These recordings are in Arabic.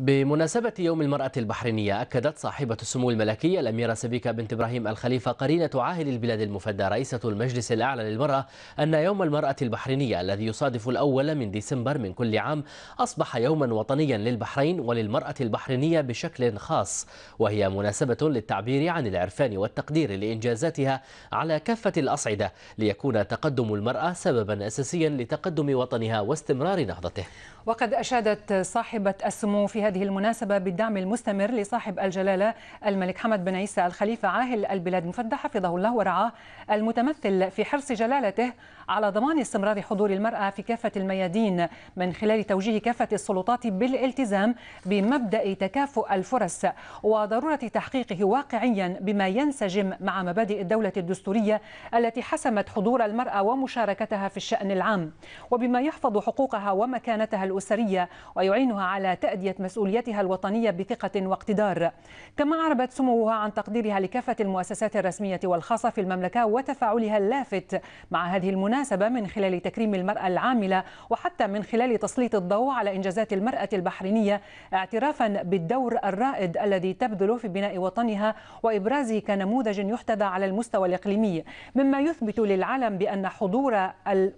بمناسبة يوم المرأة البحرينية أكدت صاحبة السمو الملكية الأميرة سبيكة بنت إبراهيم الخليفة قرينة عاهل البلاد المفدى رئيسة المجلس الأعلى للمرأة أن يوم المرأة البحرينية الذي يصادف الأول من ديسمبر من كل عام أصبح يوما وطنيا للبحرين وللمرأة البحرينية بشكل خاص وهي مناسبة للتعبير عن العرفان والتقدير لإنجازاتها على كافة الأصعدة ليكون تقدم المرأة سببا أساسيا لتقدم وطنها واستمرار نهضته وقد أشادت صاحبة السمو في هذه المناسبة بالدعم المستمر لصاحب الجلالة الملك حمد بن عيسى الخليفة عاهل البلاد المفدى حفظه الله ورعاه المتمثل في حرص جلالته على ضمان استمرار حضور المرأة في كافة الميادين من خلال توجيه كافة السلطات بالالتزام بمبدأ تكافؤ الفرص وضرورة تحقيقه واقعيا بما ينسجم مع مبادئ الدولة الدستورية التي حسمت حضور المرأة ومشاركتها في الشأن العام وبما يحفظ حقوقها ومكانتها الأسرية ويعينها على تأدية مسؤولية مسؤوليتها الوطنية بثقة واقتدار كما أعربت سموها عن تقديرها لكافة المؤسسات الرسمية والخاصة في المملكة وتفاعلها اللافت مع هذه المناسبة من خلال تكريم المرأة العاملة وحتى من خلال تسليط الضوء على إنجازات المرأة البحرينية اعترافا بالدور الرائد الذي تبذله في بناء وطنها وإبرازه كنموذج يحتذى على المستوى الإقليمي مما يثبت للعالم بأن حضور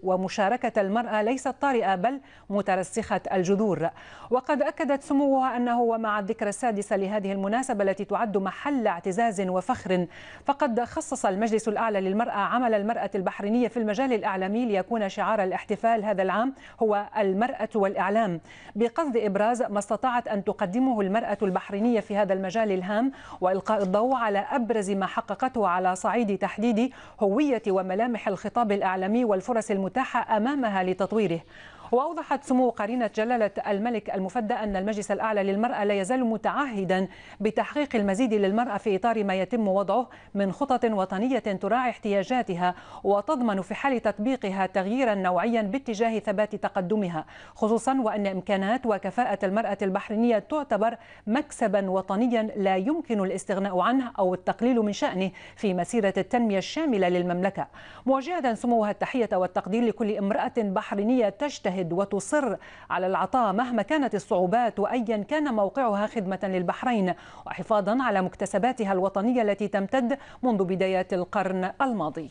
ومشاركة المرأة ليست طارئة بل مترسخة الجذور وقد أكدت سمو يهمه أنه ومع الذكرى السادسة لهذه المناسبة التي تعد محل اعتزاز وفخر فقد خصص المجلس الأعلى للمرأة عمل المرأة البحرينية في المجال الإعلامي ليكون شعار الاحتفال هذا العام هو المرأة والإعلام بقصد إبراز ما استطاعت أن تقدمه المرأة البحرينية في هذا المجال الهام وإلقاء الضوء على أبرز ما حققته على صعيد تحديد هوية وملامح الخطاب الإعلامي والفرص المتاحة أمامها لتطويره وأوضحت سمو قرينة جلالة الملك المفدى أن المجلس الأعلى للمرأة لا يزال متعهدا بتحقيق المزيد للمرأة في إطار ما يتم وضعه من خطط وطنية تراعي احتياجاتها وتضمن في حال تطبيقها تغييرا نوعيا باتجاه ثبات تقدمها خصوصا وأن إمكانات وكفاءة المرأة البحرينية تعتبر مكسبا وطنيا لا يمكن الاستغناء عنه أو التقليل من شأنه في مسيرة التنمية الشاملة للمملكة موجهة سموها التحية والتقدير لكل امرأة بحرينية تجتهد تجاهد وتصر على العطاء مهما كانت الصعوبات وأيا كان موقعها خدمة للبحرين وحفاظا على مكتسباتها الوطنية التي تمتد منذ بدايات القرن الماضي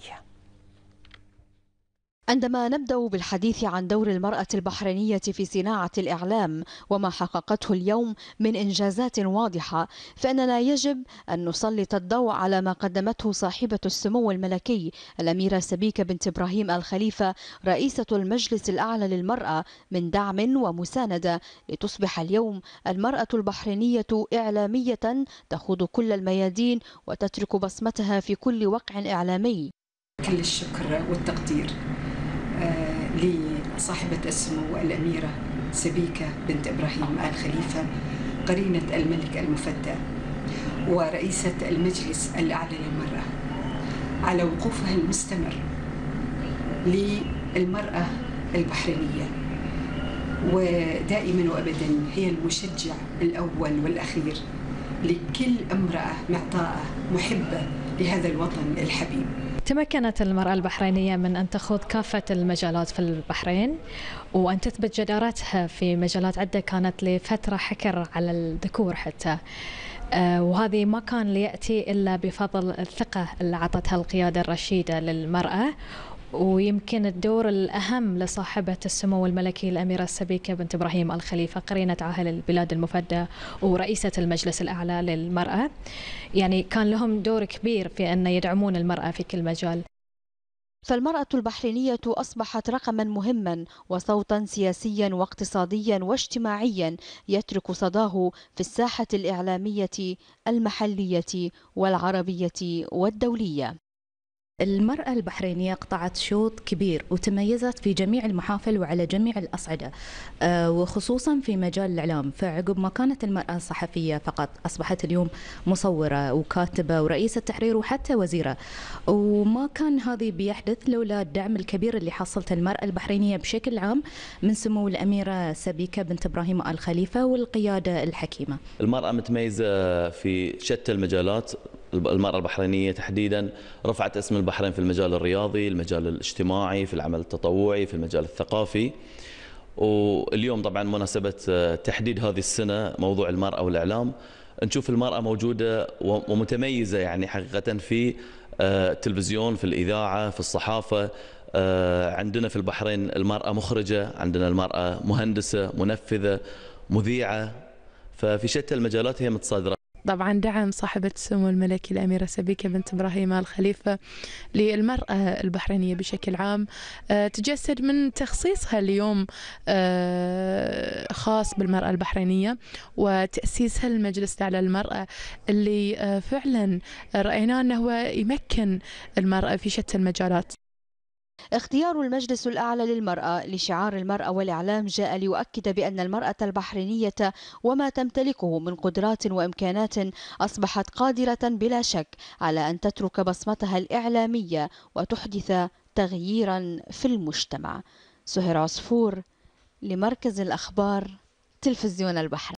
عندما نبدأ بالحديث عن دور المرأة البحرينية في صناعة الإعلام وما حققته اليوم من إنجازات واضحة فإننا يجب أن نسلط الضوء على ما قدمته صاحبة السمو الملكي الأميرة سبيكة بنت إبراهيم الخليفة رئيسة المجلس الأعلى للمرأة من دعم ومساندة لتصبح اليوم المرأة البحرينية إعلامية تخوض كل الميادين وتترك بصمتها في كل وقع إعلامي كل الشكر والتقدير آه، لصاحبة السمو الأميرة سبيكة بنت إبراهيم آل خليفة قرينة الملك المفدى ورئيسة المجلس الأعلى للمرأة على وقوفها المستمر للمرأة البحرينية ودائما وأبدا هي المشجع الأول والأخير لكل امرأة معطاءة محبة لهذا الوطن الحبيب تمكنت المرأة البحرينية من أن تخوض كافة المجالات في البحرين وأن تثبت جدارتها في مجالات عدة كانت لفترة حكر على الذكور حتى آه، وهذه ما كان ليأتي إلا بفضل الثقة اللي عطتها القيادة الرشيدة للمرأة ويمكن الدور الأهم لصاحبة السمو الملكي الأميرة السبيكة بنت إبراهيم الخليفة قرينة عاهل البلاد المفدى ورئيسة المجلس الأعلى للمرأة يعني كان لهم دور كبير في أن يدعمون المرأة في كل مجال فالمرأة البحرينية أصبحت رقما مهما وصوتا سياسيا واقتصاديا واجتماعيا يترك صداه في الساحة الإعلامية المحلية والعربية والدولية المرأة البحرينية قطعت شوط كبير وتميزت في جميع المحافل وعلى جميع الأصعدة آه، وخصوصا في مجال الإعلام فعقب ما كانت المرأة صحفية فقط أصبحت اليوم مصورة وكاتبة ورئيسة تحرير وحتى وزيرة وما كان هذه بيحدث لولا الدعم الكبير اللي حصلته المرأة البحرينية بشكل عام من سمو الأميرة سبيكة بنت إبراهيم آل خليفة والقيادة الحكيمة المرأة متميزة في شتى المجالات المرأة البحرينية تحديدا رفعت اسم البحرين في المجال الرياضي المجال الاجتماعي في العمل التطوعي في المجال الثقافي واليوم طبعا مناسبة آه، تحديد هذه السنة موضوع المرأة والإعلام نشوف المرأة موجودة ومتميزة يعني حقيقة في آه، التلفزيون في الإذاعة في الصحافة آه، عندنا في البحرين المرأة مخرجة عندنا المرأة مهندسة منفذة مذيعة ففي شتى المجالات هي متصادرة طبعا دعم صاحبة السمو الملكي الأميرة سبيكة بنت إبراهيم آل خليفة للمرأة البحرينية بشكل عام آه، تجسد من تخصيصها اليوم آه، خاص بالمرأة البحرينية وتأسيسها لمجلس على للمرأة اللي آه، فعلا رأيناه أنه يمكن المرأة في شتى المجالات اختيار المجلس الأعلى للمرأة لشعار المرأة والإعلام جاء ليؤكد بأن المرأة البحرينية وما تمتلكه من قدرات وإمكانات أصبحت قادرة بلا شك على أن تترك بصمتها الإعلامية وتحدث تغييرا في المجتمع سهير عصفور لمركز الأخبار تلفزيون البحر